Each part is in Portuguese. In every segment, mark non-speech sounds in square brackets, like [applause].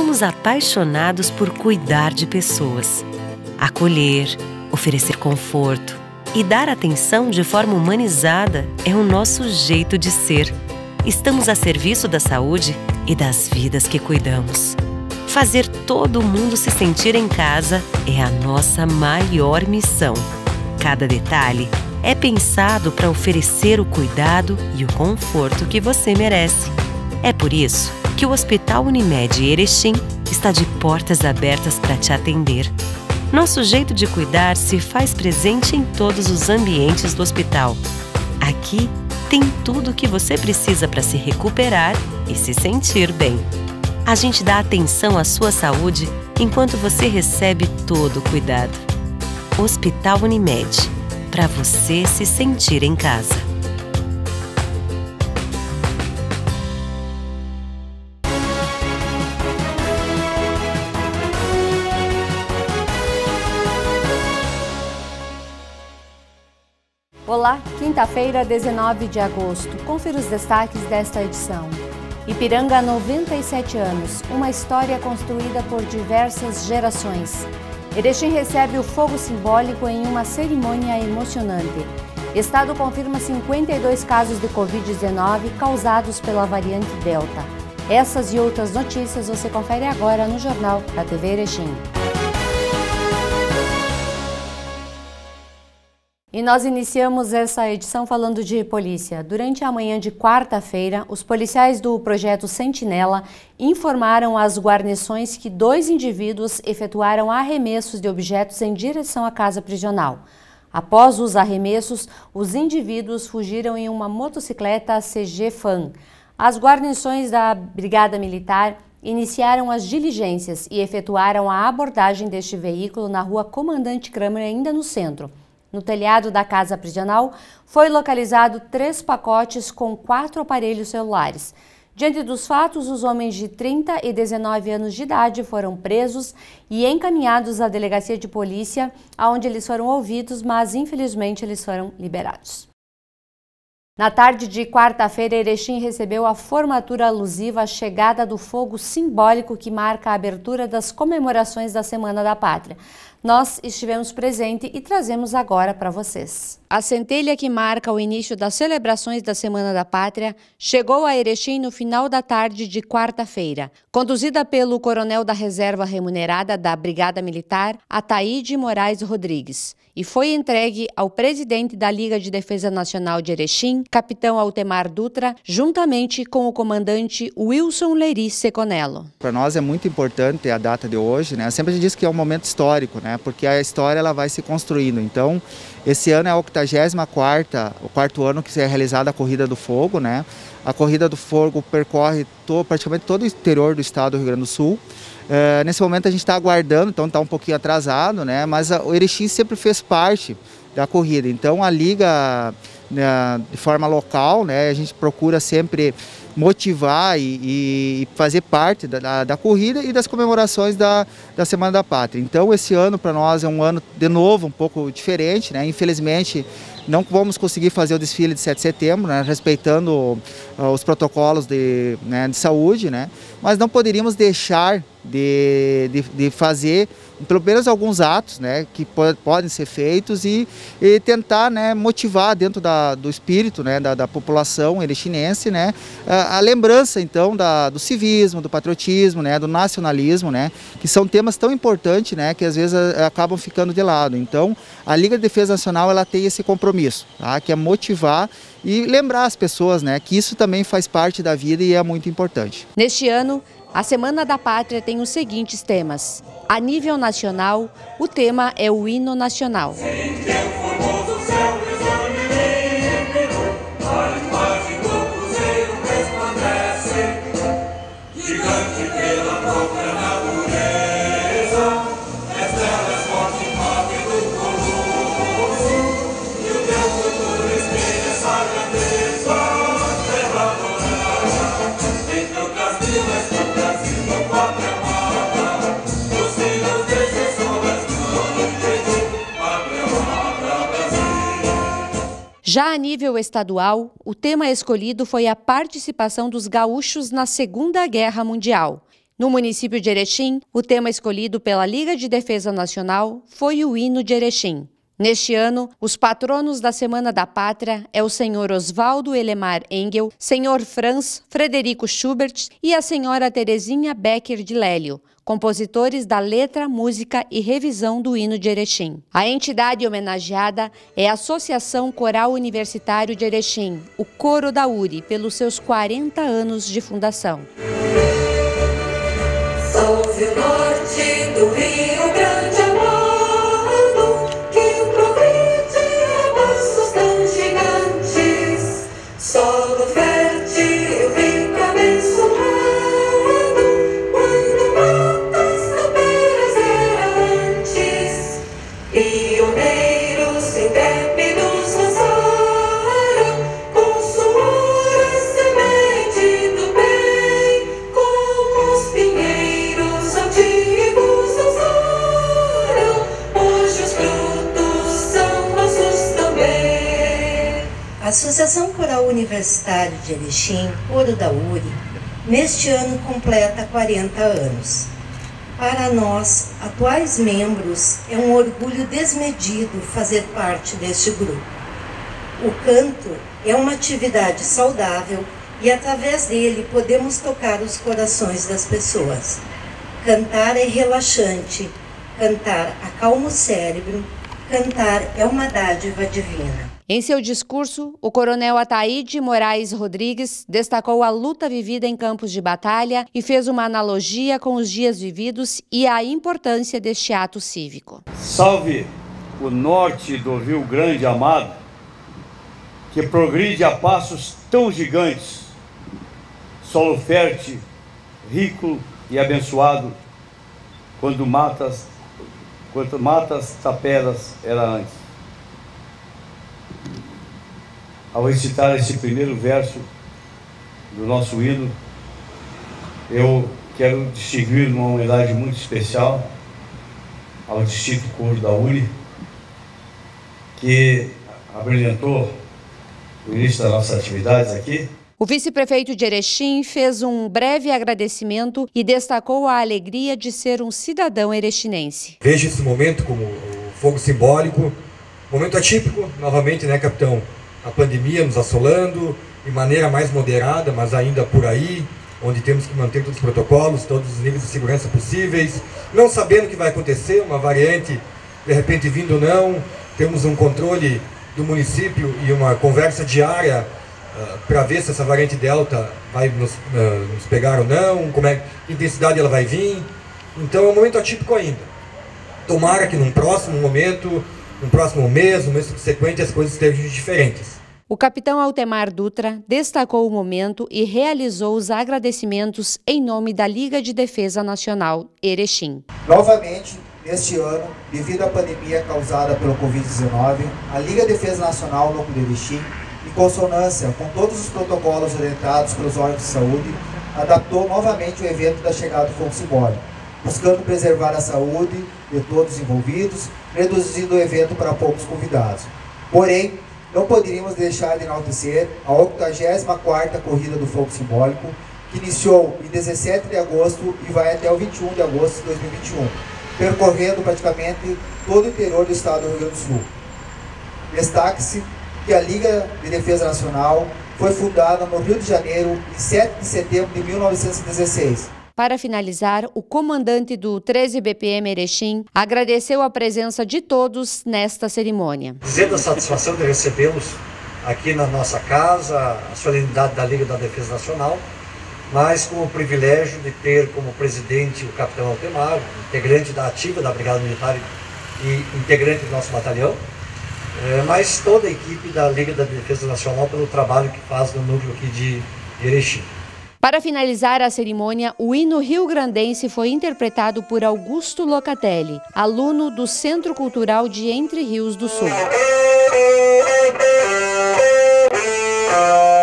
somos apaixonados por cuidar de pessoas, acolher, oferecer conforto e dar atenção de forma humanizada é o nosso jeito de ser. Estamos a serviço da saúde e das vidas que cuidamos. Fazer todo mundo se sentir em casa é a nossa maior missão. Cada detalhe é pensado para oferecer o cuidado e o conforto que você merece. É por isso que o Hospital Unimed Erechim está de portas abertas para te atender. Nosso jeito de cuidar se faz presente em todos os ambientes do hospital. Aqui tem tudo o que você precisa para se recuperar e se sentir bem. A gente dá atenção à sua saúde enquanto você recebe todo o cuidado. Hospital Unimed para você se sentir em casa. quinta-feira, 19 de agosto. Confira os destaques desta edição. Ipiranga, 97 anos. Uma história construída por diversas gerações. Erechim recebe o fogo simbólico em uma cerimônia emocionante. Estado confirma 52 casos de Covid-19 causados pela variante Delta. Essas e outras notícias você confere agora no Jornal da TV Erechim. E nós iniciamos essa edição falando de polícia. Durante a manhã de quarta-feira, os policiais do projeto Sentinela informaram às guarnições que dois indivíduos efetuaram arremessos de objetos em direção à casa prisional. Após os arremessos, os indivíduos fugiram em uma motocicleta CG Fan. As guarnições da Brigada Militar iniciaram as diligências e efetuaram a abordagem deste veículo na rua Comandante Kramer, ainda no centro. No telhado da casa prisional, foi localizado três pacotes com quatro aparelhos celulares. Diante dos fatos, os homens de 30 e 19 anos de idade foram presos e encaminhados à delegacia de polícia, onde eles foram ouvidos, mas infelizmente eles foram liberados. Na tarde de quarta-feira, Erechim recebeu a formatura alusiva à chegada do fogo simbólico que marca a abertura das comemorações da Semana da Pátria nós estivemos presente e trazemos agora para vocês. A centelha que marca o início das celebrações da Semana da Pátria chegou a Erechim no final da tarde de quarta-feira. Conduzida pelo coronel da Reserva Remunerada da Brigada Militar, Ataíde Moraes Rodrigues, e foi entregue ao presidente da Liga de Defesa Nacional de Erechim, capitão Altemar Dutra, juntamente com o comandante Wilson Leiri Seconello. Para nós é muito importante a data de hoje, né? Sempre a gente diz que é um momento histórico, né? né? Porque a história ela vai se construindo. Então, esse ano é a 84 o quarto ano que é realizada a Corrida do Fogo, né? A Corrida do Fogo percorre to, praticamente todo o interior do estado do Rio Grande do Sul. É, nesse momento a gente está aguardando, então está um pouquinho atrasado, né? Mas a, o Erechim sempre fez parte da corrida. Então, a liga né, de forma local, né? A gente procura sempre motivar e, e fazer parte da, da, da, corrida e das comemorações da, da Semana da Pátria. Então esse ano para nós é um ano de novo um pouco diferente, né? Infelizmente não vamos conseguir fazer o desfile de 7 de setembro, né? respeitando ah, os protocolos de, né, de saúde, né? mas não poderíamos deixar de, de, de, fazer pelo menos alguns atos né, que podem ser feitos e, e tentar né, motivar dentro da, do espírito né, da, da população erechinense né, a, a, lembrança então da, do civismo, do patriotismo, né, do nacionalismo, né, que são temas tão importantes né, que às vezes a, ah, acabam ficando de lado. Então a Liga de Defesa Nacional ela tem esse compromisso, tá, que é motivar e lembrar as pessoas né, que isso também faz parte da vida e é muito importante. Neste ano, a Semana da Pátria tem os seguintes temas. A nível nacional, o tema é o hino nacional. Sim, Já a nível estadual, o tema escolhido foi a participação dos gaúchos na Segunda Guerra Mundial. No município de Erechim, o tema escolhido pela Liga de Defesa Nacional foi o hino de Erechim. Neste ano, os patronos da Semana da Pátria é o senhor Oswaldo Elemar Engel, senhor Franz Frederico Schubert e a senhora Terezinha Becker de Lélio, compositores da letra, música e revisão do hino de Erechim. A entidade homenageada é a Associação Coral Universitário de Erechim, o Coro da URI, pelos seus 40 anos de fundação. Salve o norte do Rio. A Associação Coral Universitário de Erechim, Coro da URI, neste ano completa 40 anos. Para nós, atuais membros, é um orgulho desmedido fazer parte deste grupo. O canto é uma atividade saudável e através dele podemos tocar os corações das pessoas. Cantar é relaxante, cantar acalma o cérebro, cantar é uma dádiva divina. Em seu discurso, o coronel Ataíde Moraes Rodrigues destacou a luta vivida em campos de batalha e fez uma analogia com os dias vividos e a importância deste ato cívico. Salve o norte do Rio Grande amado, que progride a passos tão gigantes, solo fértil, rico e abençoado, quando matas, quanto matas tapelas era antes. ao recitar esse primeiro verso do nosso hino, eu quero distinguir uma homenagem muito especial ao Distrito Coro da URI, que abrilhantou o início das nossas atividades aqui. O vice-prefeito de Erechim fez um breve agradecimento e destacou a alegria de ser um cidadão erechinense. Vejo esse momento como um fogo simbólico, momento atípico, novamente, né, capitão? a pandemia nos assolando, de maneira mais moderada, mas ainda por aí, onde temos que manter todos os protocolos, todos os níveis de segurança possíveis, não sabendo o que vai acontecer, uma variante de repente vindo ou não, temos um controle do município e uma conversa diária uh, ah, para ver se essa variante delta vai nos, uh, nos, pegar ou não, como é que intensidade ela vai vir. Então é um momento atípico ainda. Tomara que num próximo momento no próximo mês, no mês subsequente, as coisas estejam diferentes. O capitão Altemar Dutra destacou o momento e realizou os agradecimentos em nome da Liga de Defesa Nacional Erechim. Novamente, este ano, devido à pandemia causada pelo Covid-19, a Liga de Defesa Nacional no de Erechim, em consonância com todos os protocolos orientados pelos órgãos de saúde, adaptou novamente o evento da chegada do Fogo Simbólico, buscando preservar a saúde de todos os envolvidos reduzindo o evento para poucos convidados. Porém, não poderíamos deixar de enaltecer a 84ª Corrida do Fogo Simbólico, que iniciou em 17 de agosto e vai até o 21 de agosto de 2021, percorrendo praticamente todo o interior do estado do Rio Grande do Sul. Destaque-se que a Liga de Defesa Nacional foi fundada no Rio de Janeiro em 7 de setembro de 1916, para finalizar, o comandante do 13 BPM Erechim agradeceu a presença de todos nesta cerimônia. Sendo a satisfação de recebê-los aqui na nossa casa, a solenidade da Liga da Defesa Nacional, mas com o privilégio de ter como presidente o capitão Altemar, integrante da ativa da Brigada Militar e integrante do nosso batalhão, eh, mas toda a equipe da Liga da Defesa Nacional pelo trabalho que faz no núcleo aqui de Erechim. Para finalizar a cerimônia, o hino rio-grandense foi interpretado por Augusto Locatelli, aluno do Centro Cultural de Entre Rios do Sul. [laughs]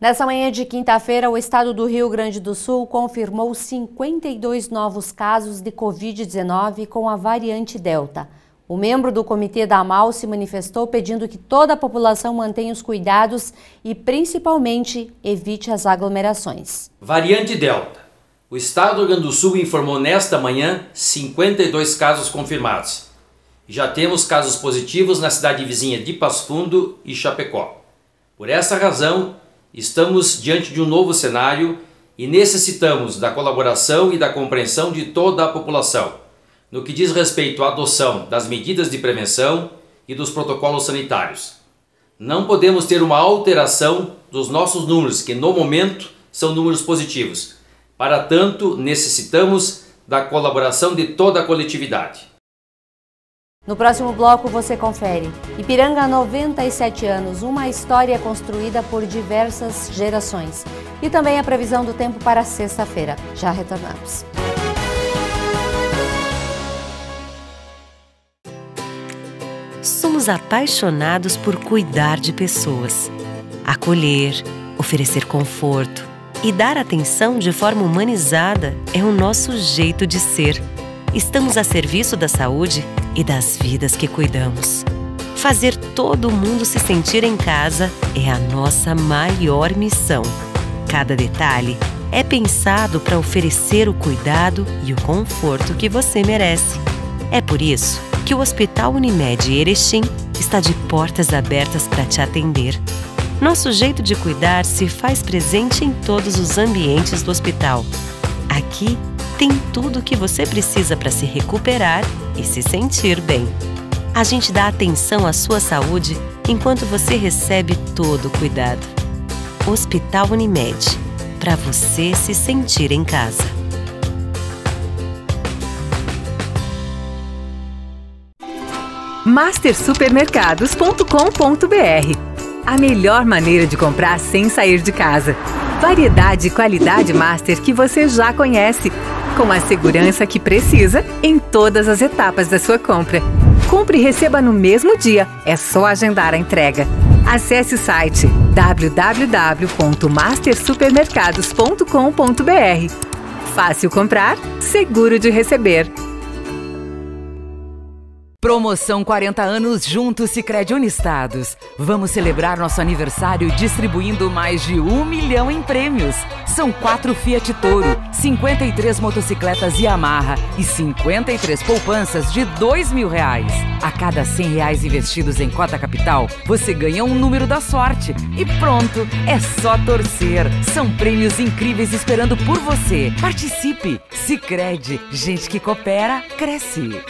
Nessa manhã de quinta-feira, o estado do Rio Grande do Sul confirmou 52 novos casos de Covid-19 com a variante Delta. O membro do comitê da AMAL se manifestou pedindo que toda a população mantenha os cuidados e, principalmente, evite as aglomerações. Variante Delta. O estado do Rio Grande do Sul informou nesta manhã 52 casos confirmados. Já temos casos positivos na cidade vizinha de Passo Fundo e Chapecó. Por essa razão, Estamos diante de um novo cenário e necessitamos da colaboração e da compreensão de toda a população, no que diz respeito à adoção das medidas de prevenção e dos protocolos sanitários. Não podemos ter uma alteração dos nossos números, que no momento são números positivos. Para tanto, necessitamos da colaboração de toda a coletividade. No próximo bloco você confere. Ipiranga 97 anos, uma história construída por diversas gerações. E também a previsão do tempo para sexta-feira. Já retornamos. Somos apaixonados por cuidar de pessoas, acolher, oferecer conforto e dar atenção de forma humanizada é o nosso jeito de ser. Estamos a serviço da saúde e das vidas que cuidamos. Fazer todo mundo se sentir em casa é a nossa maior missão. Cada detalhe é pensado para oferecer o cuidado e o conforto que você merece. É por isso que o Hospital Unimed Erechim está de portas abertas para te atender. Nosso jeito de cuidar se faz presente em todos os ambientes do hospital. Aqui, tem tudo o que você precisa para se recuperar e se sentir bem. A gente dá atenção à sua saúde enquanto você recebe todo o cuidado. Hospital Unimed para você se sentir em casa. mastersupermercados.com.br A melhor maneira de comprar sem sair de casa. Variedade e qualidade master que você já conhece, com a segurança que precisa em todas as etapas da sua compra. Compre e receba no mesmo dia, é só agendar a entrega. Acesse o site www.mastersupermercados.com.br. Fácil comprar, seguro de receber. Promoção 40 anos juntos Sicredi Unistados. Vamos celebrar nosso aniversário distribuindo mais de um milhão em prêmios. São quatro Fiat Toro, 53 motocicletas Yamaha e 53 poupanças de dois mil reais. A cada 100 reais investidos em cota capital, você ganha um número da sorte. E pronto, é só torcer. São prêmios incríveis esperando por você. Participe. Sicredi, gente que coopera cresce.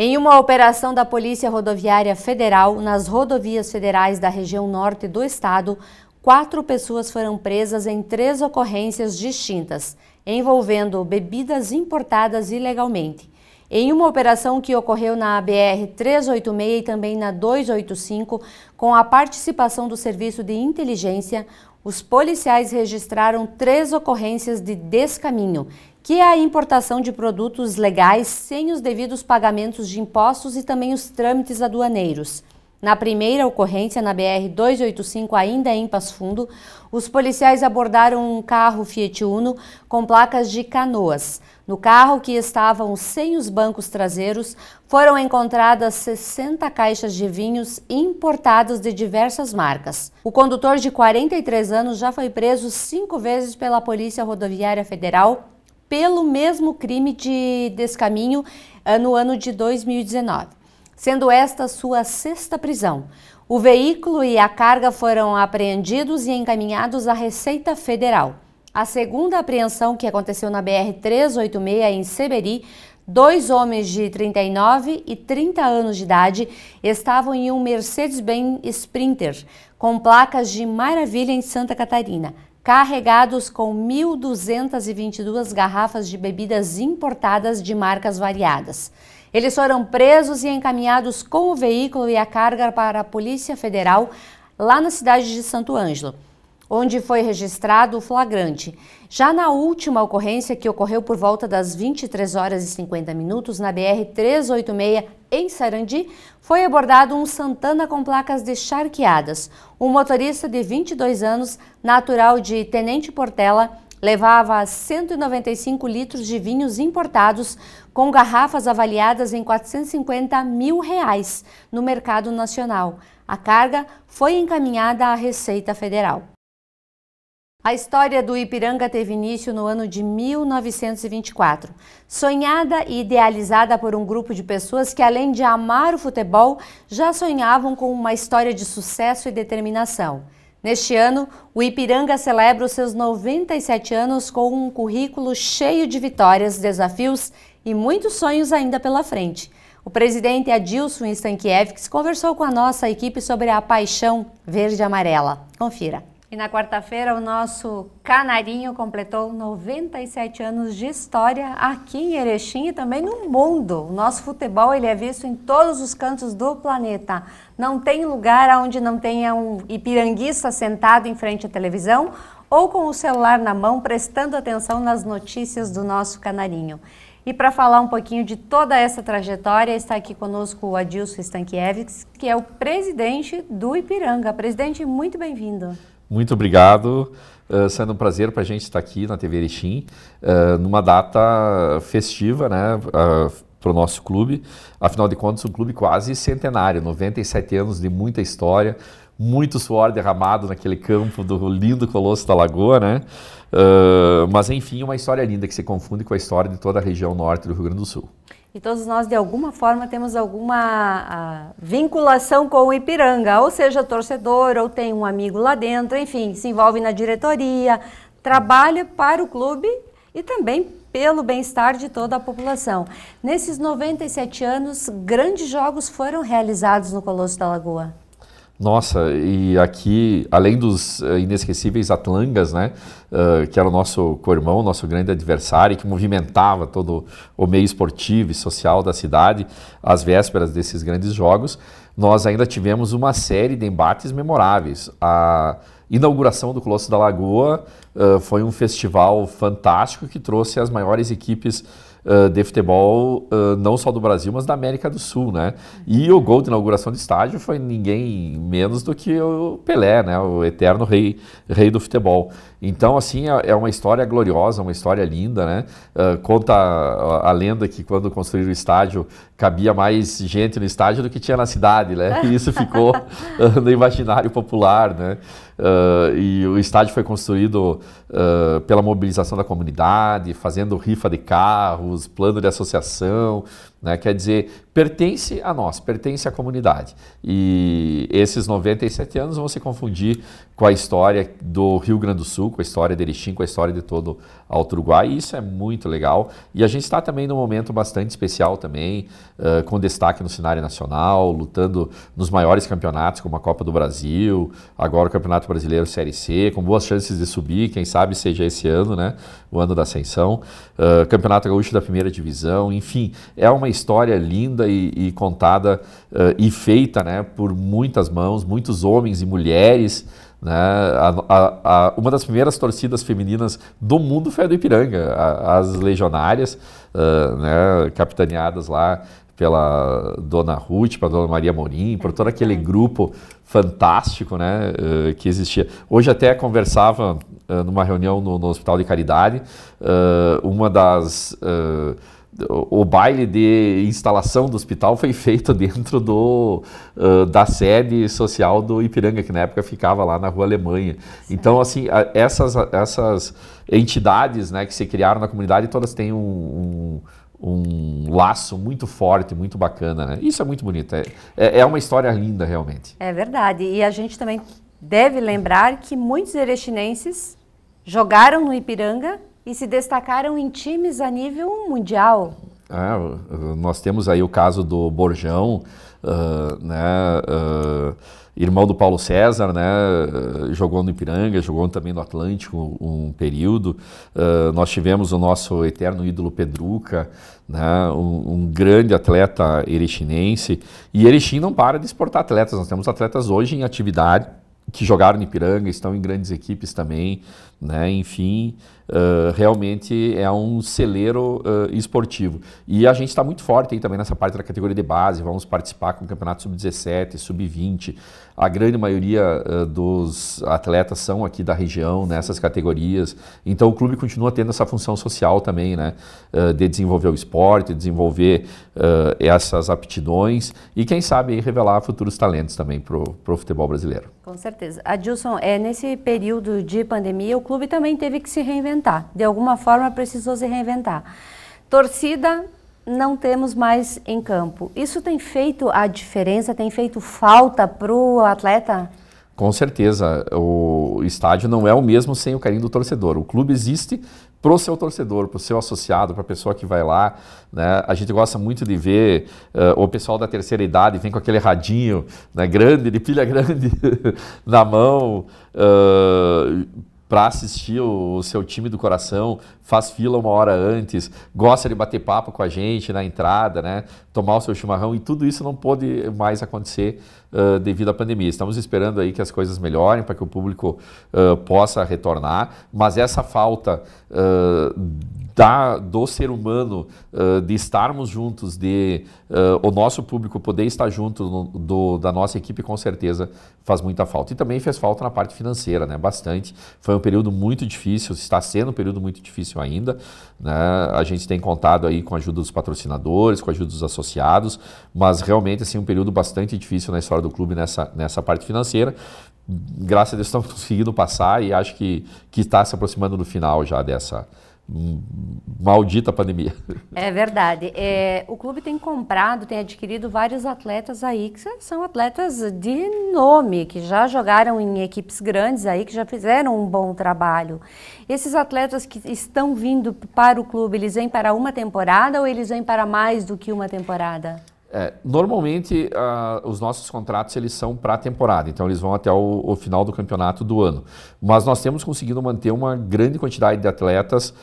Em uma operação da Polícia Rodoviária Federal nas rodovias federais da região norte do estado, quatro pessoas foram presas em três ocorrências distintas, envolvendo bebidas importadas ilegalmente. Em uma operação que ocorreu na BR 386 e também na 285, com a participação do Serviço de Inteligência, os policiais registraram três ocorrências de descaminho que é a importação de produtos legais sem os devidos pagamentos de impostos e também os trâmites aduaneiros. Na primeira ocorrência, na BR 285, ainda em Passo Fundo, os policiais abordaram um carro Fiat Uno com placas de canoas. No carro, que estavam sem os bancos traseiros, foram encontradas 60 caixas de vinhos importados de diversas marcas. O condutor de 43 anos já foi preso cinco vezes pela Polícia Rodoviária Federal pelo mesmo crime de descaminho eh, no ano de 2019, sendo esta sua sexta prisão. O veículo e a carga foram apreendidos e encaminhados à Receita Federal. A segunda apreensão que aconteceu na BR-386 em Seberi, dois homens de 39 e 30 anos de idade estavam em um Mercedes-Benz Sprinter com placas de maravilha em Santa Catarina carregados com 1.222 garrafas de bebidas importadas de marcas variadas. Eles foram presos e encaminhados com o veículo e a carga para a Polícia Federal lá na cidade de Santo Ângelo onde foi registrado o flagrante. Já na última ocorrência, que ocorreu por volta das 23 horas e 50 minutos, na BR-386, em Sarandi, foi abordado um Santana com placas de charqueadas. Um motorista de 22 anos, natural de Tenente Portela, levava 195 litros de vinhos importados com garrafas avaliadas em 450 mil reais no mercado nacional. A carga foi encaminhada à Receita Federal. A história do Ipiranga teve início no ano de 1924, sonhada e idealizada por um grupo de pessoas que, além de amar o futebol, já sonhavam com uma história de sucesso e determinação. Neste ano, o Ipiranga celebra os seus 97 anos com um currículo cheio de vitórias, desafios e muitos sonhos ainda pela frente. O presidente Adilson Stankiewicz conversou com a nossa equipe sobre a paixão verde-amarela. Confira. E na quarta-feira, o nosso canarinho completou 97 anos de história aqui em Erechim e também no mundo. O nosso futebol ele é visto em todos os cantos do planeta. Não tem lugar onde não tenha um ipiranguista sentado em frente à televisão ou com o celular na mão prestando atenção nas notícias do nosso canarinho. E para falar um pouquinho de toda essa trajetória, está aqui conosco o Adilson Stankiewicz, que é o presidente do Ipiranga. Presidente, muito bem-vindo. Muito obrigado. Uh, sendo um prazer para a gente estar aqui na TV Erechim, uh, numa data festiva, né, uh, para o nosso clube. Afinal de contas, um clube quase centenário, 97 anos de muita história, muito suor derramado naquele campo do lindo Colosso da Lagoa, né? Uh, mas enfim, uma história linda que se confunde com a história de toda a região norte do Rio Grande do Sul. E todos nós, de alguma forma, temos alguma ah, vinculação com o Ipiranga, ou seja, torcedor, ou tem um amigo lá dentro, enfim, se envolve na diretoria, trabalha para o clube e também pelo bem-estar de toda a população. Nesses 97 anos, grandes jogos foram realizados no Colosso da Lagoa. Nossa, e aqui, além dos eh, inesquecíveis Atlangas, né, uh, que era o nosso o nosso grande adversário, que movimentava todo o meio esportivo e social da cidade, às vésperas desses grandes jogos, nós ainda tivemos uma série de embates memoráveis. A inauguração do Colosso da Lagoa uh, foi um festival fantástico que trouxe as maiores equipes eh, de futebol, uh, não só do Brasil, mas da América do Sul, né? E o gol de inauguração de estádio foi ninguém menos do que o Pelé, né? O eterno rei, rei do futebol. Então, assim, é, é uma história gloriosa, uma história linda, né? Uh, conta a, a, lenda que quando construíram o estádio, cabia mais gente no estádio do que tinha na cidade, né? E isso ficou [laughs] no imaginário popular, né? Uh, e o estádio foi construído uh, pela mobilização da comunidade, fazendo rifa de carros, plano de associação, né? Quer dizer, pertence a nós, pertence à comunidade. E esses 97 anos vão se confundir com a história do Rio Grande do Sul, com a história de Erechim, com a história de todo o Uruguai. E isso é muito legal. E a gente está também num momento bastante especial também, uh, com destaque no cenário nacional, lutando nos maiores campeonatos, como a Copa do Brasil, agora o Campeonato Brasileiro Série C, com boas chances de subir, quem sabe seja esse ano, né? O ano da ascensão. Uh, Campeonato Gaúcho da Primeira Divisão, enfim, é uma uma história linda e, e contada uh, e feita né, por muitas mãos, muitos homens e mulheres. Né? A, a, a, uma das primeiras torcidas femininas do mundo foi a do Ipiranga, as legionárias, uh, né, capitaneadas lá pela Dona Ruth, pela Dona Maria Morim, por todo aquele grupo fantástico né, uh, que existia. Hoje até conversava uh, numa reunião no, no, Hospital de Caridade, uma das o baile de instalação do hospital foi feito dentro do, uh, da sede social do Ipiranga, que na época ficava lá na Rua Alemanha. Certo. Então, assim, a, essas, essas entidades né, que se criaram na comunidade, todas têm um, um, um laço muito forte, muito bacana. Né? Isso é muito bonito. É, é, é uma história linda, realmente. É verdade. E a gente também deve lembrar que muitos erechinenses jogaram no Ipiranga e se destacaram em times a nível mundial. É, nós temos aí o caso do Borjão, uh, né, uh, irmão do Paulo César, né, ah, jogou no Ipiranga, jogou também no Atlântico um período. Uh, nós tivemos o nosso eterno ídolo Pedruca, né, um, um, grande atleta erichinense. E Erechim não para de exportar atletas, nós temos atletas hoje em atividade que jogaram no Ipiranga, estão em grandes equipes também. Né? Enfim, uh, realmente é um celeiro uh, esportivo. E a gente está muito forte aí também nessa parte da categoria de base, vamos participar com o campeonato sub-17, sub-20. A grande maioria uh, dos atletas são aqui da região, nessas né? categorias. Então o clube continua tendo essa função social também, né? de desenvolver o esporte, desenvolver essas aptidões e, quem sabe, revelar futuros talentos também para o futebol brasileiro. Com certeza. Adilson, é, nesse período de pandemia, o clube também teve que se reinventar. De alguma forma precisou se reinventar. Torcida não temos mais em campo. Isso tem feito a diferença, tem feito falta para o atleta? Com certeza. O estádio não é o mesmo sem o carinho do torcedor. O clube existe para o seu torcedor, para o seu associado, para a pessoa que vai lá. Né? A gente gosta muito de ver uh, o pessoal da terceira idade vem com aquele radinho né, grande, de pilha [laughs] grande na mão. Uh, para assistir o, seu time do coração, faz fila uma hora antes, gosta de bater papo com a gente na entrada, né? tomar o seu chimarrão e tudo isso não pôde mais acontecer uh, devido à pandemia. Estamos esperando aí que as coisas melhorem para que o público uh, possa retornar, mas essa falta uh, da, do ser humano, uh, de estarmos juntos, de uh, o nosso público poder estar junto no, do, da nossa equipe, com certeza faz muita falta. E também fez falta na parte financeira, né? Bastante. Foi um período muito difícil, está sendo um período muito difícil ainda. Né? A gente tem contado aí com a ajuda dos patrocinadores, com a ajuda dos associados, mas realmente assim, um período bastante difícil na história do clube nessa, nessa parte financeira graças a Deus [laughs] estamos conseguindo passar e acho que está se aproximando do final já dessa, maldita pandemia. É verdade. É, o clube tem comprado, tem adquirido vários atletas aí que são atletas de nome, que já jogaram em equipes grandes aí, que já fizeram um bom trabalho. Esses atletas que estão vindo para o clube, eles vêm para uma temporada ou eles vêm para mais do que uma temporada? É, normalmente, os nossos contratos eles são para a temporada, então eles vão até o, o, final do campeonato do ano. Mas nós temos conseguido manter uma grande quantidade de atletas,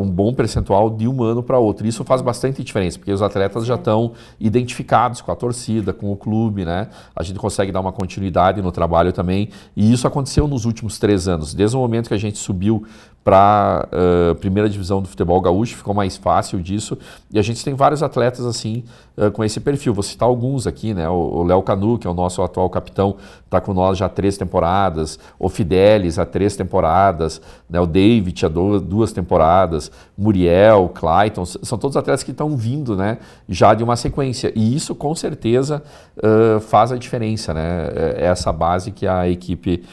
um bom percentual de um ano para outro. Isso faz bastante diferença, porque os atletas já estão identificados com a torcida, com o clube, né? A gente consegue dar uma continuidade no trabalho também. E isso aconteceu nos últimos três anos. Desde o momento que a gente subiu para a uh, primeira divisão do futebol gaúcho, ficou mais fácil disso. E a gente tem vários atletas assim, uh, com esse perfil. Vou citar alguns aqui, né? O Léo Canu, que é o nosso atual capitão, está com nós já há três temporadas. O Fidelis, há três temporadas. Né? O David, há duas temporadas. Muriel, Clayton, são todos atletas que estão vindo, né? Já de uma sequência. E isso, com certeza, uh, faz a diferença, né? É, é essa base que a equipe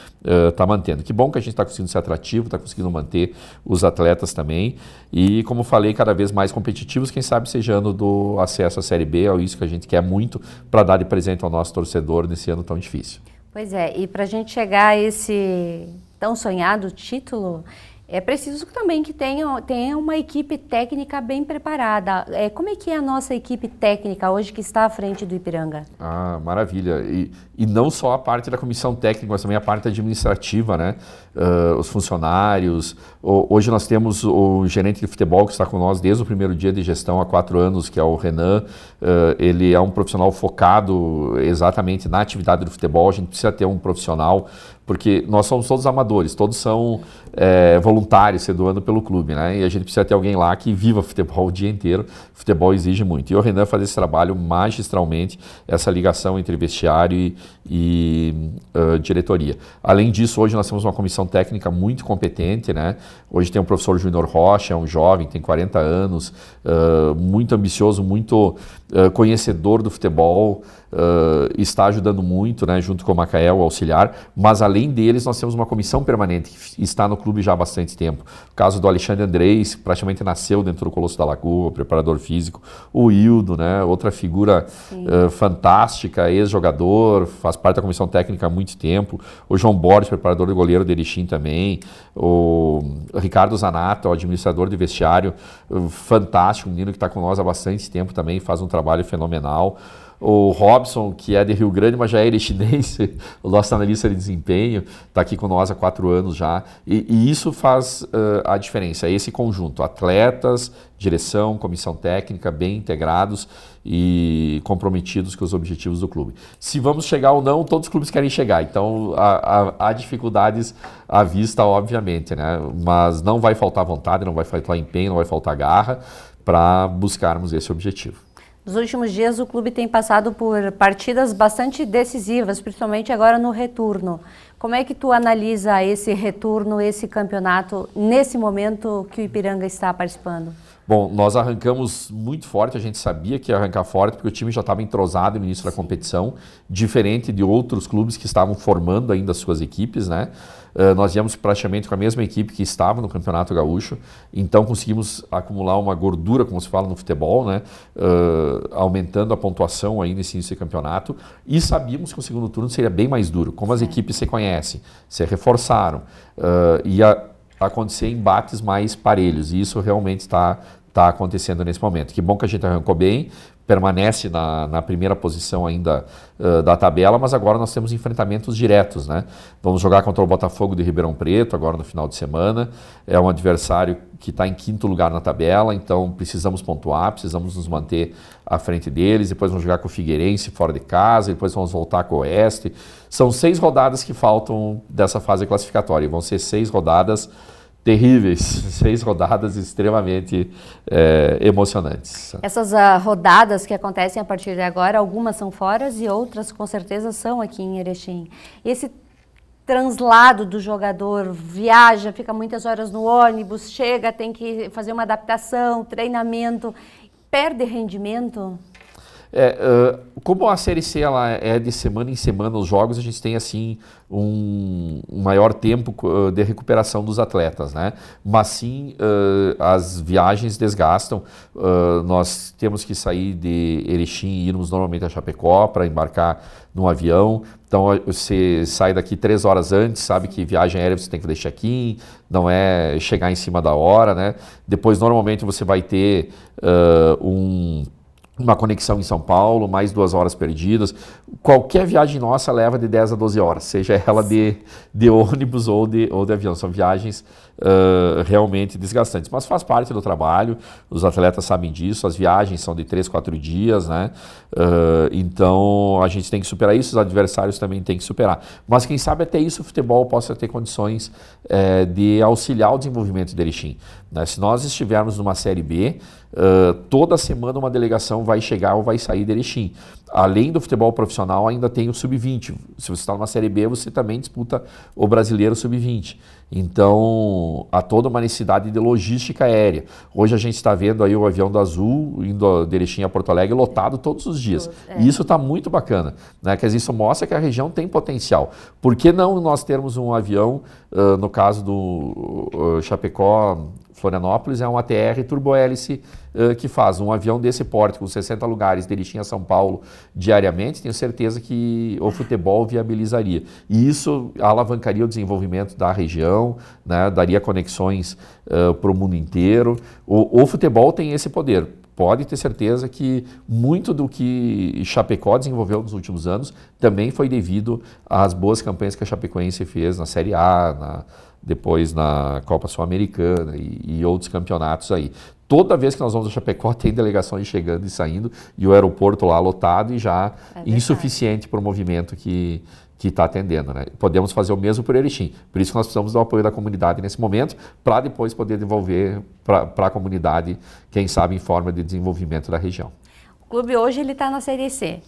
está uh, mantendo. Que bom que a gente está conseguindo ser atrativo, está conseguindo manter os atletas também. E, como falei, cada vez mais competitivos, quem sabe seja ano do acesso à Série B, é isso que que a gente quer muito para dar de presente ao nosso torcedor nesse ano tão difícil. Pois é, e para a gente chegar a esse tão sonhado título, é preciso também que tenha, tenha uma equipe técnica bem preparada. É, como é que é a nossa equipe técnica hoje que está à frente do Ipiranga? Ah, maravilha. E, e não só a parte da comissão técnica, mas também a parte administrativa, né? uh, os funcionários. O, hoje nós temos o gerente de futebol que está com nós desde o primeiro dia de gestão há quatro anos, que é o Renan. Uh, ele é um profissional focado exatamente na atividade do futebol. A gente precisa ter um profissional porque nós somos todos amadores, todos são é, voluntários se doando pelo clube, né? E a gente precisa ter alguém lá que viva futebol o dia inteiro. futebol exige muito. E o Renan faz esse trabalho magistralmente, essa ligação entre vestiário e, e uh, diretoria. Além disso, hoje nós temos uma comissão comissão técnica muito competente, né? Hoje tem o professor Júnior Rocha, é um jovem, tem 40 anos, uh, muito ambicioso, muito uh, conhecedor do futebol, uh, está ajudando muito, né, junto com o Macael, o auxiliar, mas além deles nós temos uma comissão permanente que está no clube já há bastante tempo. O caso do Alexandre Andrés, praticamente nasceu dentro do Colosso da Lagoa, preparador físico. O Hildo, né, outra figura uh, fantástica, ex-jogador, faz parte da comissão técnica há muito tempo. O João Borges, preparador de goleiro do Erechim também. O Ricardo Zanata, o administrador de vestiário, fantástico, um menino que está com nós há bastante tempo também, faz um trabalho fenomenal o Robson, que é de Rio Grande, mas já é erechinense, [laughs] o nosso analista de desempenho, está aqui com nós há quatro anos já. E, e isso faz uh, a diferença, é esse conjunto, atletas, direção, comissão técnica, bem integrados e comprometidos com os objetivos do clube. Se vamos chegar ou não, todos os clubes querem chegar, então há, há, há dificuldades à vista, obviamente, né? mas não vai faltar vontade, não vai faltar empenho, não vai faltar garra para buscarmos esse objetivo. Nos últimos dias, o clube tem passado por partidas bastante decisivas, principalmente agora no retorno. Como é que tu analisa esse retorno, esse campeonato, nesse momento que o Ipiranga está participando? Bom, nós arrancamos muito forte, a gente sabia que ia arrancar forte, porque o time já estava entrosado no início Sim. da competição, diferente de outros clubes que estavam formando ainda suas equipes, né? Eh, nós viemos praticamente com a mesma equipe que estava no Campeonato Gaúcho, então conseguimos acumular uma gordura, como se fala no futebol, né? Uh, aumentando a pontuação aí nesse início de campeonato. E sabíamos que o segundo turno seria bem mais duro, como as equipes se conhecem, se reforçaram, uh, ia acontecer embates mais parelhos, e isso realmente está está acontecendo nesse momento. Que bom que a gente arrancou bem, permanece na, na primeira posição ainda uh, da tabela, mas agora nós temos enfrentamentos diretos, né? Vamos jogar contra o Botafogo de Ribeirão Preto agora no final de semana. É um adversário que está em quinto lugar na tabela, então precisamos pontuar, precisamos nos manter à frente deles. Depois vamos jogar com o Figueirense fora de casa, depois vamos voltar com o Oeste. São seis rodadas que faltam dessa fase classificatória. Vão ser seis rodadas terríveis, seis rodadas extremamente é, emocionantes. Essas uh, rodadas que acontecem a partir de agora, algumas são fora e outras com certeza são aqui em Erechim. Esse translado do jogador, viaja, fica muitas horas no ônibus, chega, tem que fazer uma adaptação, treinamento, perde rendimento? É, uh, como a Série C ela é de semana em semana os jogos, a gente tem assim um, um maior tempo de recuperação dos atletas, né? Mas sim, uh, as viagens desgastam. nós temos que sair de Erechim e irmos normalmente a Chapecó para embarcar num avião. Então você sai daqui três horas antes, sabe que viagem aérea você tem que deixar aqui, não é chegar em cima da hora, né? Depois normalmente você vai ter um uma conexão em São Paulo, mais duas horas perdidas. Qualquer viagem nossa leva de 10 a 12 horas, seja ela de, de ônibus ou de, ou de avião. São viagens realmente desgastantes. Mas faz parte do trabalho, os atletas sabem disso, as viagens são de 3, 4 dias, né? Uh, então a gente tem que superar isso, os adversários também têm que superar. Mas quem sabe até isso o futebol possa ter condições de auxiliar o desenvolvimento de Erechim. Né? Se nós estivermos numa Série B, toda semana uma delegação vai chegar ou vai sair de Erechim além do futebol profissional, ainda tem o sub-20. Se você está numa Série B, você também disputa o brasileiro sub-20. Então, há toda uma necessidade de logística aérea. Hoje a gente está vendo aí o avião do Azul indo de Erechim a Porto Alegre lotado todos os dias. É. E isso está muito bacana, né? Quer dizer, isso mostra que a região tem potencial. Por que não nós termos um avião, uh, no caso do uh, Chapecó, Florianópolis é um ATR turbohélice uh, que faz um avião desse porte com 60 lugares de Erechim a São Paulo diariamente, tenho certeza que o futebol viabilizaria. E isso alavancaria o desenvolvimento da região, né, daria conexões uh, para o mundo inteiro. O, o futebol tem esse poder pode ter certeza que muito do que Chapecó desenvolveu nos últimos anos também foi devido às boas campanhas que a Chapecoense fez na Série A, na, depois na Copa Sul-Americana e, e, outros campeonatos aí. Toda vez que nós vamos a Chapecó, [laughs] tem delegações chegando e saindo, e o aeroporto lá lotado e já é insuficiente para o movimento que que está atendendo. Né? Podemos fazer o mesmo por Erechim. Por isso que nós precisamos do apoio da comunidade nesse momento, para depois poder devolver para a comunidade, quem sabe, em forma de desenvolvimento da região. O clube hoje ele está na Série C.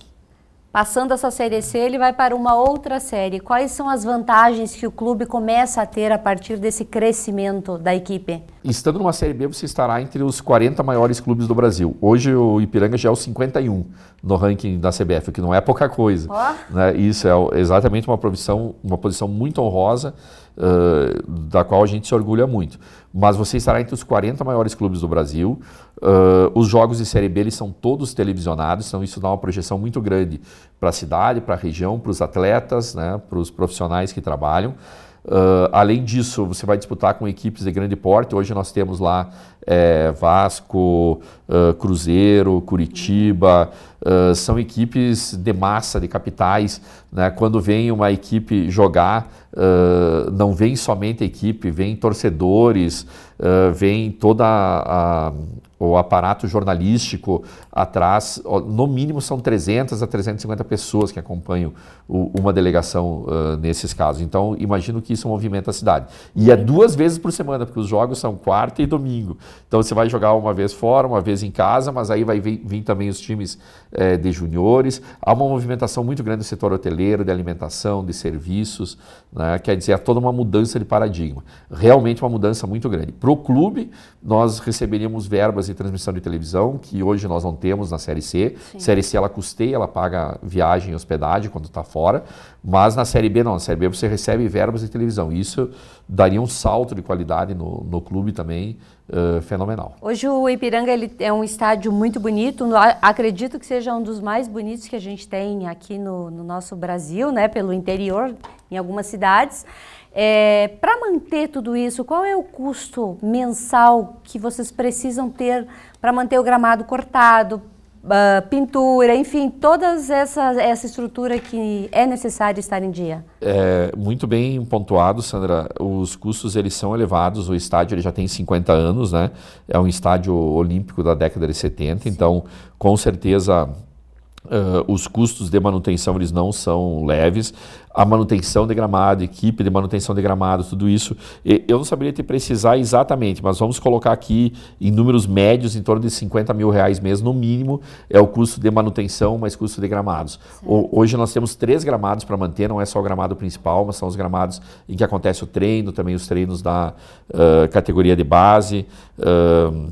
Passando essa série C, ele vai para uma outra série. Quais são as vantagens que o clube começa a ter a partir desse crescimento da equipe? Estando numa série B, você estará entre os 40 maiores clubes do Brasil. Hoje o Ipiranga já é o 51 no ranking da CBF, o que não é pouca coisa. Oh. Né? Isso é exatamente uma posição, uma posição muito honrosa uh, da qual a gente se orgulha muito. Mas você estará entre os 40 maiores clubes do Brasil. Uh, os jogos de Série B eles são todos televisionados, então isso dá uma projeção muito grande para a cidade, para a região, para os atletas, né, para os profissionais que trabalham. Uh, além disso, você vai disputar com equipes de grande porte. Hoje nós temos lá é, Vasco, uh, Cruzeiro, Curitiba, uh, são equipes de massa, de capitais. Né? Quando vem uma equipe jogar, uh, não vem somente a equipe, vem torcedores, vem toda a, a o aparato jornalístico atrás, no mínimo são 300 a 350 pessoas que acompanham o, uma delegação uh, nesses casos. Então, imagino que isso movimenta a cidade. E é duas vezes por semana, porque os jogos são quarta e domingo. Então você vai jogar uma vez fora, uma vez em casa, mas aí vai vir, também os times é, de juniores. Há uma movimentação muito grande no setor hoteleiro, de alimentação, de serviços, né? quer dizer, há toda uma mudança de paradigma. Realmente uma mudança muito grande. Para o clube, nós receberíamos verbas de transmissão de televisão, que hoje nós não temos na Série C. Sim. Série C ela custeia, ela paga viagem e hospedagem quando está fora, mas na Série B não, na Série B você recebe verbas de televisão. Isso daria um salto de qualidade no, no clube também, Uh, fenomenal. Hoje o Ipiranga ele é um estádio muito bonito, acredito que seja um dos mais bonitos que a gente tem aqui no, no nosso Brasil, né, pelo interior, em algumas cidades. É, Para manter tudo isso, qual é o custo mensal que vocês precisam ter para manter o gramado cortado, ah, pintura, enfim, toda essa, essa estrutura que é necessária estar em dia? É, muito bem pontuado, Sandra. Os custos eles são elevados, o estádio ele já tem 50 anos, né? É um estádio olímpico da década de 70, Sim. então com certeza Uh, os custos de manutenção eles não são leves. A manutenção de gramado, equipe de manutenção de gramado, tudo isso, eu não saberia te precisar exatamente, mas vamos colocar aqui em números médios, em torno de 50 mil reais mês, no mínimo, é o custo de manutenção mais custo de gramados. O, hoje nós temos três gramados para manter, não é só o gramado principal, mas são os gramados em que acontece o treino, também os treinos da uh, categoria de base. Uh,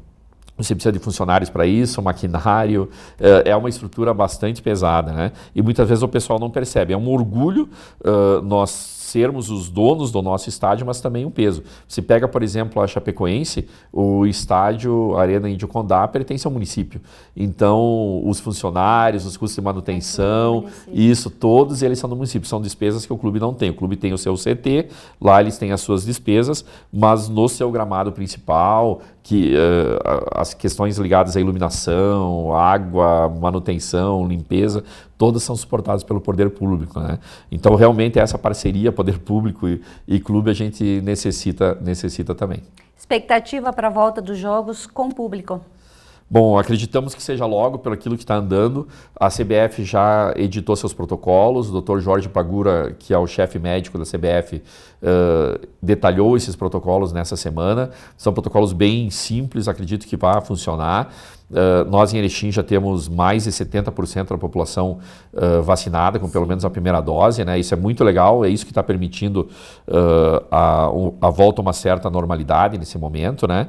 você precisa de funcionários para isso, maquinário, eh, é uma estrutura bastante pesada, né? E muitas vezes o pessoal não percebe. É um orgulho uh, nós sermos os donos do nosso estádio, mas também o peso. Se pega, por exemplo, a Chapecoense, o estádio Arena Índio Condá pertence ao município. Então, os funcionários, os custos de manutenção, é isso, todos eles são do município. São despesas que o clube não tem. O clube tem o seu CT, lá eles têm as suas despesas, mas no seu gramado principal, que uh, as questões ligadas à iluminação, água, manutenção, limpeza, todas são suportadas pelo poder público. Né? Então, realmente, essa parceria poder público e, e clube a gente necessita, necessita também. Expectativa para a volta dos jogos com público? Bom, acreditamos que seja logo, pelo aquilo que está andando. A CBF já editou seus protocolos. O Dr. Jorge Pagura, que é o chefe médico da CBF, uh, detalhou esses protocolos nessa semana. São protocolos bem simples, acredito que vá funcionar. Eh, nós em Erechim já temos mais de 70% da população uh, vacinada com pelo menos a primeira dose, né? Isso é muito legal, é isso que está permitindo uh, a, a volta a uma certa normalidade nesse momento, né?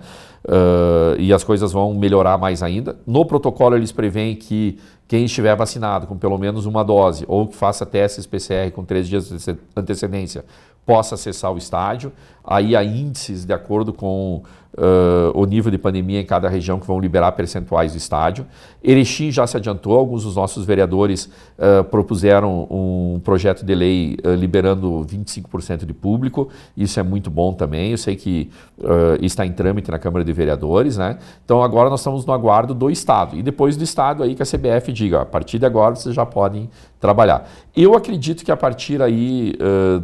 e as coisas vão melhorar mais ainda. No protocolo eles preveem que quem estiver vacinado com pelo menos uma dose ou que faça testes PCR com três dias de antecedência possa acessar o estádio aí há índices de acordo com uh, o nível de pandemia em cada região que vão liberar percentuais do estádio. Erechim já se adiantou, alguns dos nossos vereadores uh, propuseram um projeto de lei uh, liberando 25% de público, isso é muito bom também, eu sei que está em trâmite na Câmara de Vereadores, né? Então agora nós estamos no aguardo do Estado, e depois do Estado aí que a CBF diga, a partir de agora vocês já podem trabalhar. Eu acredito que a partir aí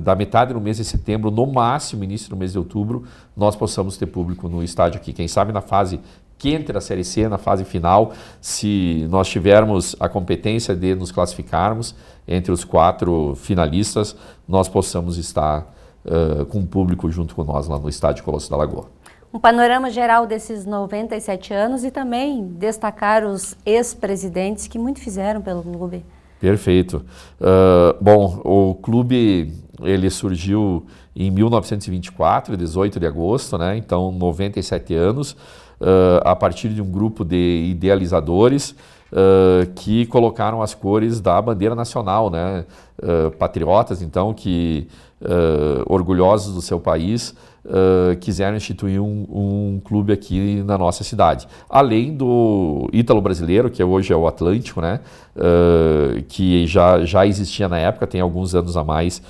da metade do mês de setembro, no máximo início no mês de outubro nós possamos ter público no estádio aqui. Quem sabe na fase quente da Série C, na fase final, se nós tivermos a competência de nos classificarmos entre os quatro finalistas, nós possamos estar uh, com o público junto com nós lá no estádio Colosso da Lagoa um panorama geral desses 97 anos e também destacar os ex-presidentes que muito fizeram pelo clube. Perfeito. Uh, bom, o clube ele surgiu em 1924, 18 de agosto, né? então 97 anos, uh, a partir de um grupo de idealizadores uh, que colocaram as cores da bandeira nacional, né? Uh, patriotas, então, que orgulhosos do seu país, quiseram instituir um, um, clube aqui na nossa cidade. Além do Ítalo Brasileiro, que hoje é o Atlântico, né? que já, já existia na época, tem alguns anos a mais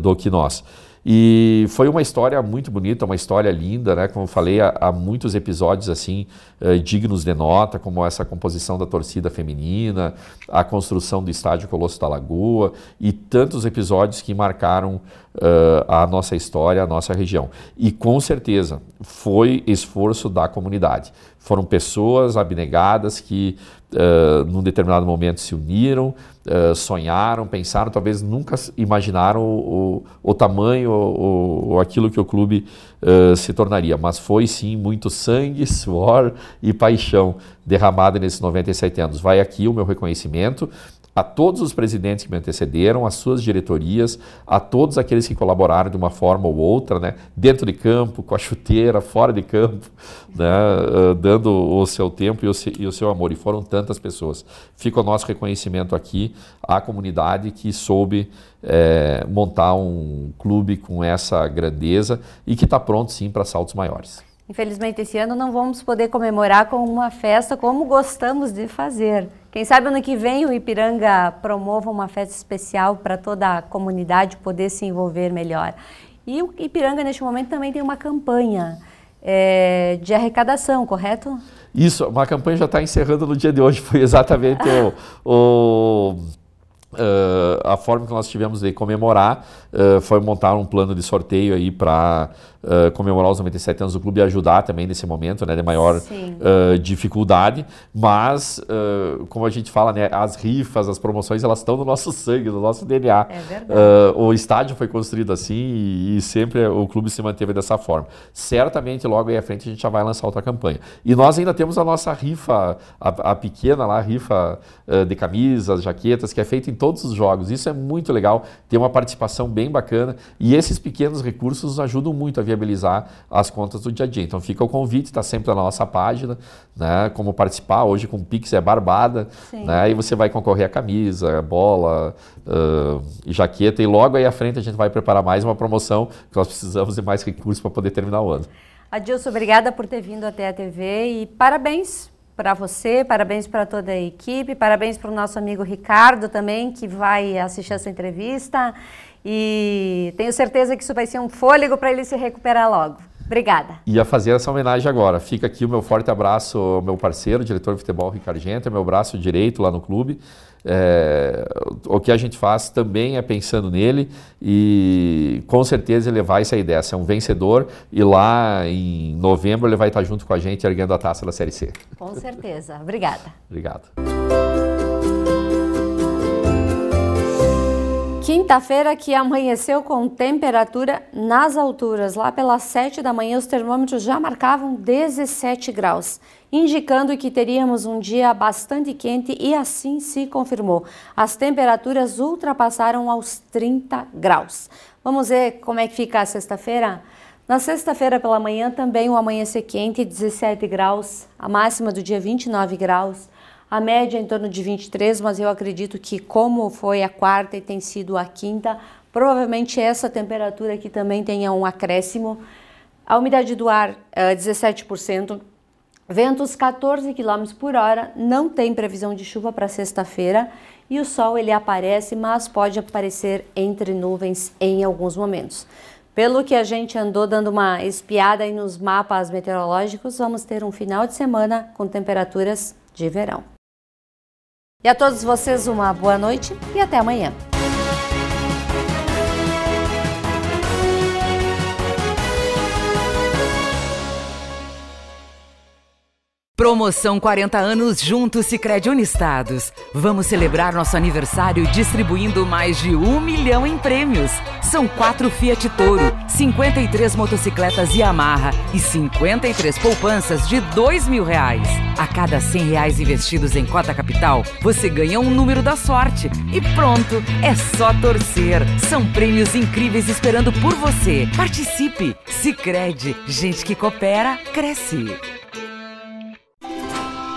do que nós. E foi uma história muito bonita, uma história linda, né? Como eu falei, há, há muitos episódios assim eh, dignos de nota, como essa composição da torcida feminina, a construção do estádio Colosso da Lagoa e tantos episódios que marcaram uh, a nossa história, a nossa região. E com certeza foi esforço da comunidade. Foram pessoas abnegadas que, uh, num determinado momento, se uniram, uh, sonharam, pensaram, talvez nunca imaginaram o, o, o tamanho ou, aquilo que o clube uh, se tornaria. Mas foi sim muito sangue, [laughs] suor e paixão derramada nesses 97 anos. Vai aqui o meu reconhecimento a todos os presidentes que me antecederam, as suas diretorias, a todos aqueles que colaboraram de uma forma ou outra, né? dentro de campo, com a chuteira, fora de campo, [laughs] né? dando o seu tempo e o seu, e o seu, amor. E foram tantas pessoas. Fica o nosso reconhecimento aqui à comunidade que soube é, montar um clube com essa grandeza e que está pronto sim para saltos maiores. Infelizmente, esse ano não vamos poder comemorar com uma festa como gostamos de fazer. Quem sabe ano que vem o Ipiranga promova uma festa especial para toda a comunidade poder se envolver melhor. E o Ipiranga, neste momento, também tem uma campanha é, de arrecadação, correto? Isso, uma campanha já está encerrando no dia de hoje, [laughs] foi exatamente o, o Uh, a forma que nós tivemos de comemorar uh, foi montar um plano de sorteio aí para uh, ah, comemorar os 97 anos do clube e ajudar também nesse momento né, de maior dificuldade. Mas, como a gente fala, né, as rifas, as promoções, elas estão no nosso sangue, no nosso DNA. É verdade. o estádio foi construído assim e, e, sempre o clube se manteve dessa forma. Certamente, logo aí à frente, a gente já vai lançar outra campanha. E nós ainda temos a nossa rifa, a, a pequena lá, a rifa eh, de camisas, jaquetas, que é feito em todos os jogos. Isso é muito legal, tem uma participação bem bacana e esses pequenos recursos ajudam muito a viabilizar as contas do dia a dia. Então fica o convite, está sempre na nossa página, né? Como participar hoje com o Pix é barbada, né? E você vai concorrer a camisa, bola, uh, jaqueta e logo aí à frente a gente vai preparar mais uma promoção que nós precisamos de mais recursos para poder terminar o ano. Adilson, obrigada por ter vindo até a TV e parabéns para você, parabéns para toda a equipe, parabéns para o nosso amigo Ricardo também, que vai assistir essa entrevista. E tenho certeza que isso vai ser um fôlego para ele se recuperar logo. Obrigada. Ia fazer essa homenagem agora. Fica aqui o meu forte abraço ao meu parceiro, diretor de futebol Ricardo Genta, meu braço direito lá no clube. É, o que a gente faz também é pensando nele e com certeza ele vai sair dessa. É um vencedor e lá em novembro ele vai estar junto com a gente erguendo a taça da Série C. Com certeza. Obrigada. Obrigado. Quinta-feira que amanheceu com temperatura nas alturas. Lá pelas 7 da manhã, os termômetros já marcavam 17 graus, indicando que teríamos um dia bastante quente e assim se confirmou. As temperaturas ultrapassaram aos 30 graus. Vamos ver como é que fica a sexta-feira? Na sexta-feira pela manhã, também o um amanhecer quente, 17 graus, a máxima do dia 29 graus. A média é em torno de 23, mas eu acredito que como foi a quarta e tem sido a quinta, provavelmente essa temperatura aqui também tenha um acréscimo. A umidade do ar é eh, 17%. Ventos 14 km por hora, não tem previsão de chuva para sexta-feira e o sol ele aparece, mas pode aparecer entre nuvens em alguns momentos. Pelo que a gente andou dando uma espiada aí nos mapas meteorológicos, vamos ter um final de semana com temperaturas de verão. E a todos vocês uma boa noite e até amanhã. Promoção 40 anos juntos Sicredi Unistados. Vamos celebrar nosso aniversário distribuindo mais de um milhão em prêmios. São quatro Fiat Toro, 53 motocicletas Yamaha e 53 poupanças de dois mil reais. A cada 100 reais investidos em cota capital, você ganha um número da sorte. E pronto, é só torcer. São prêmios incríveis esperando por você. Participe. Sicredi, gente que coopera cresce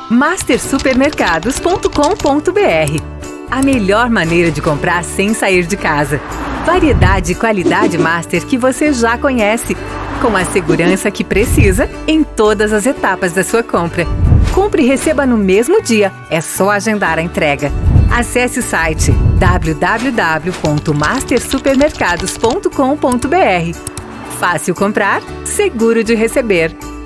mastersupermercados.com.br A melhor maneira de comprar sem sair de casa. Variedade e qualidade master que você já conhece, com a segurança que precisa em todas as etapas da sua compra. Compre e receba no mesmo dia, é só agendar a entrega. Acesse o site www.mastersupermercados.com.br. Fácil comprar, seguro de receber.